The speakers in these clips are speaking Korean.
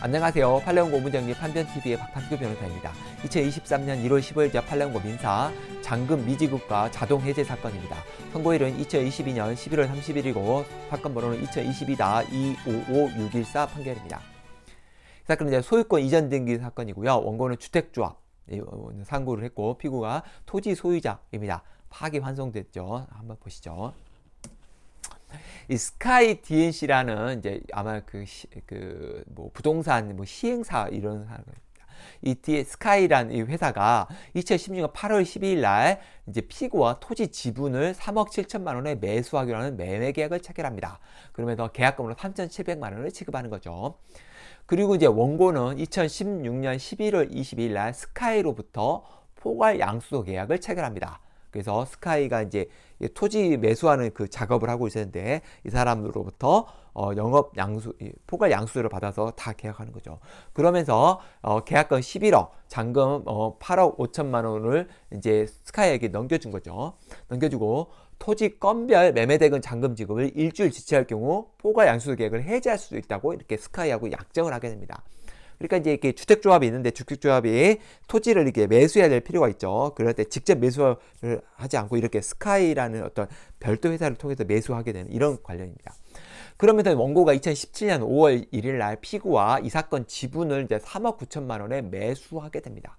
안녕하세요. 팔레온고 문정리 판변TV의 박판규 변호사입니다. 2023년 1월 15일자 팔레온고 민사 잔금 미지급과 자동 해제 사건입니다. 선고일은 2022년 11월 30일이고 사건 번호는 2022-255614 판결입니다. 이 사건은 이제 소유권 이전 등기 사건이고요. 원고는 주택조합 예, 상고를 했고 피고가 토지 소유자입니다. 파기 환송됐죠. 한번 보시죠. 이 스카이 DNC라는 이제 아마 그, 그뭐 부동산 뭐 시행사 이런 사람입니다. 이 뒤에 스카이란 이 회사가 2016년 8월 12일 날 이제 피고와 토지 지분을 3억 7천만 원에 매수하기로 하는 매매 계약을 체결합니다. 그러면서 계약금으로 3,700만 원을 지급하는 거죠. 그리고 이제 원고는 2016년 11월 22일 날 스카이로부터 포괄 양수도 계약을 체결합니다. 그래서 스카이가 이제 토지 매수하는 그 작업을 하고 있었는데 이 사람으로부터 어, 영업 양수, 포괄 양수를 받아서 다 계약하는 거죠. 그러면서 어, 계약금 11억, 잔금 어, 8억 5천만 원을 이제 스카이에게 넘겨준 거죠. 넘겨주고 토지 건별 매매대금 잔금 지급을 일주일 지체할 경우 포괄 양수 계약을 해제할 수도 있다고 이렇게 스카이하고 약정을 하게 됩니다. 그러니까 이제 이렇게 주택조합이 있는데 주택조합이 토지를 이렇게 매수해야 될 필요가 있죠. 그럴 때 직접 매수를 하지 않고 이렇게 스카이라는 어떤 별도 회사를 통해서 매수하게 되는 이런 관련입니다. 그러면서 원고가 2017년 5월 1일 날 피고와 이 사건 지분을 이제 3억 9천만 원에 매수하게 됩니다.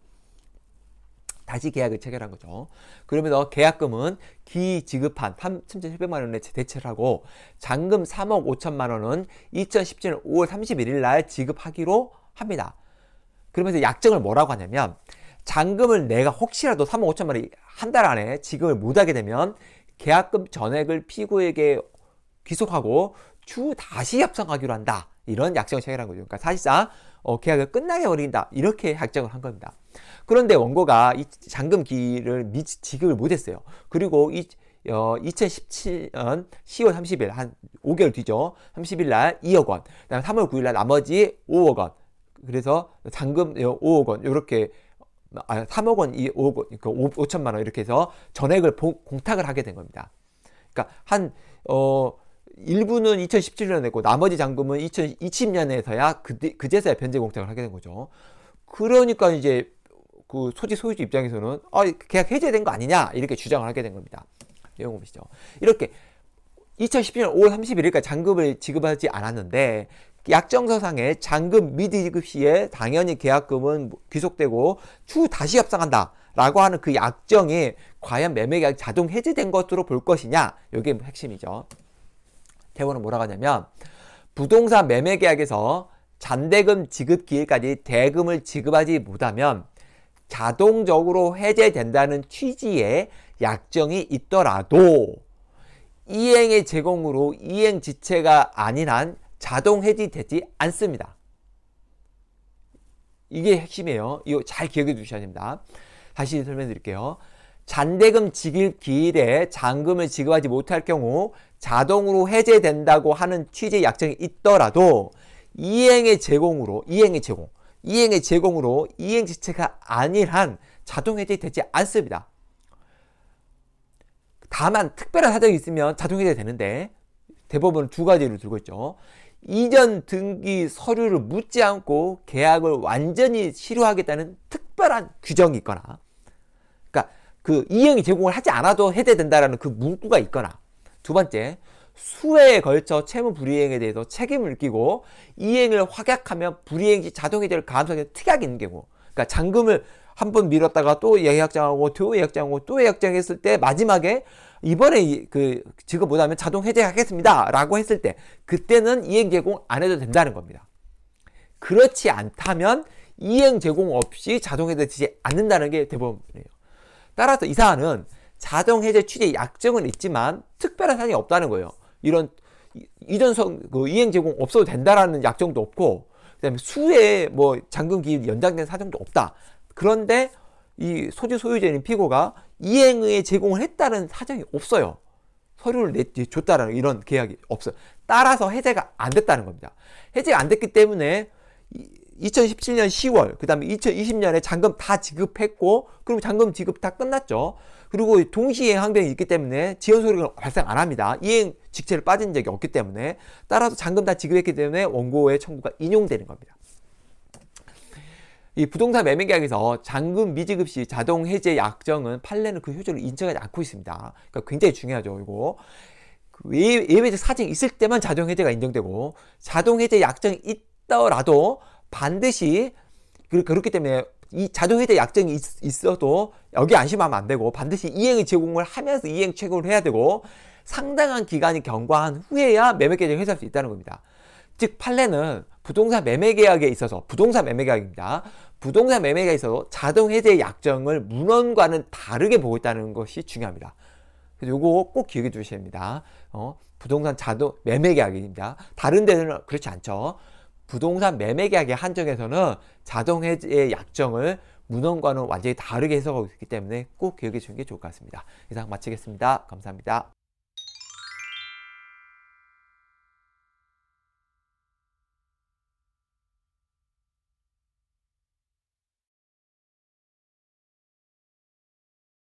다시 계약을 체결한 거죠. 그러면서 계약금은 기지급한 3,700만 원에 대체를 하고 잔금 3억 5천만 원은 2017년 5월 31일 날 지급하기로 합니다. 그러면서 약정을 뭐라고 하냐면 잔금을 내가 혹시라도 3억 5천만 원 한 달 안에 지급을 못하게 되면 계약금 전액을 피고에게 귀속하고 추후 다시 협상하기로 한다. 이런 약정을 체결한 거죠. 그러니까 사실상 어, 계약을 끝나게 버린다. 이렇게 약정을 한 겁니다. 그런데 원고가 이 잔금기를 미, 지급을 못했어요. 그리고 이 어, 2017년 10월 30일 한 5개월 뒤죠. 30일 날 2억 원, 그다음에 3월 9일 날 나머지 5억 원, 그래서 잔금 5억 원 이렇게 아, 3억 원, 5억 원, 그 그러니까 5, 천만원 이렇게 해서 전액을 공탁을 하게 된 겁니다. 그러니까 한 어, 일부는 2017년에 냈고 나머지 잔금은 2020년에서야 그때, 그제서야 변제 공탁을 하게 된 거죠. 그러니까 이제 그 소지 소유주 입장에서는 아, 계약 해제된 거 아니냐 이렇게 주장을 하게 된 겁니다. 내용 보시죠. 이렇게 2017년 5월 31일까지 잔금을 지급하지 않았는데 약정서상의 장급 및지급 시에 당연히 계약금은 귀속되고 추후 다시 협상한다. 라고 하는 그 약정이 과연 매매 계약 자동 해지된 것으로 볼 것이냐. 이게 핵심이죠. 대원은 뭐라고 하냐면 부동산 매매 계약에서 잔대금 지급 기일까지 대금을 지급하지 못하면 자동적으로 해제된다는 취지의 약정이 있더라도 이행의 제공으로 이행 지체가 아닌 한 자동 해지되지 않습니다. 이게 핵심이에요. 이거 잘 기억해 두셔야 됩니다. 다시 설명드릴게요. 잔대금 지급 기일에 잔금을 지급하지 못할 경우 자동으로 해제된다고 하는 취지 약정이 있더라도 이행의 제공으로 이행의 제공 이행의 제공으로 이행 지체가 아닐 한 자동 해제되지 않습니다. 다만 특별한 사정이 있으면 자동 해제되는데 대법원은 두 가지를 들고 있죠. 이전 등기 서류를 묻지 않고 계약을 완전히 실효하겠다는 특별한 규정이 있거나 그러니까 그 이행이 제공을 하지 않아도 해제된다라는 그 문구가 있거나 두 번째 수회에 걸쳐 채무 불이행에 대해서 책임을 끼고 이행을 확약하면 불이행 시 자동이 될 가능성이 특약이 있는 경우 그러니까 잔금을 한번 미뤘다가 또 예약장하고 또 예약장하고 또 예약장했을 때 마지막에 이번에 그지금 못하면 자동 해제하겠습니다. 라고 했을 때 그때는 이행 제공 안 해도 된다는 겁니다. 그렇지 않다면 이행 제공 없이 자동 해제되지 않는다는 게 대법원이에요. 따라서 이 사안은 자동 해제 취지 의 약정은 있지만 특별한 사안이 없다는 거예요. 이런 이전성 그 이행 제공 없어도 된다라는 약정도 없고 그다음에 수해 뭐잠금 기일 연장된 사정도 없다. 그런데 이 소지 소유자인 피고가 이행의 제공을 했다는 사정이 없어요. 서류를 내, 줬다라는 이런 계약이 없어요. 따라서 해제가 안 됐다는 겁니다. 해제가 안 됐기 때문에 2017년 10월, 그 다음에 2020년에 잔금 다 지급했고, 그럼 잔금 지급 다 끝났죠. 그리고 동시에 항변이 있기 때문에 지연 소류가 발생 안 합니다. 이행 직체를 빠진 적이 없기 때문에 따라서 잔금 다 지급했기 때문에 원고의 청구가 인용되는 겁니다. 이 부동산 매매 계약에서 잔금 미지급 시 자동 해제 약정은 판례는 그 효조를 인정하지 않고 있습니다. 그러니까 굉장히 중요하죠, 이거. 그 예외적 사정이 있을 때만 자동 해제가 인정되고 자동 해제 약정이 있더라도 반드시 그, 그렇기 때문에 이 자동 해제 약정이 있, 어도 여기 안심하면 안 되고 반드시 이행의 제공을 하면서 이행 최고를 해야 되고 상당한 기간이 경과한 후에야 매매 계정을 해제할 수 있다는 겁니다. 즉 판례는 부동산 매매 계약에 있어서 부동산 매매 계약입니다. 부동산 매매가 있어서 자동 해제 약정을 문헌과는 다르게 보고 있다는 것이 중요합니다. 그래서 이거꼭 기억해 두셔야 합니다. 어, 부동산 자동 매매 계약입니다. 다른 데는 그렇지 않죠. 부동산 매매 계약의 한정에서는 자동 해제 약정을 문헌과는 완전히 다르게 해석하고 있기 때문에 꼭 기억해 주는 게 좋을 것 같습니다. 이상 마치겠습니다. 감사합니다.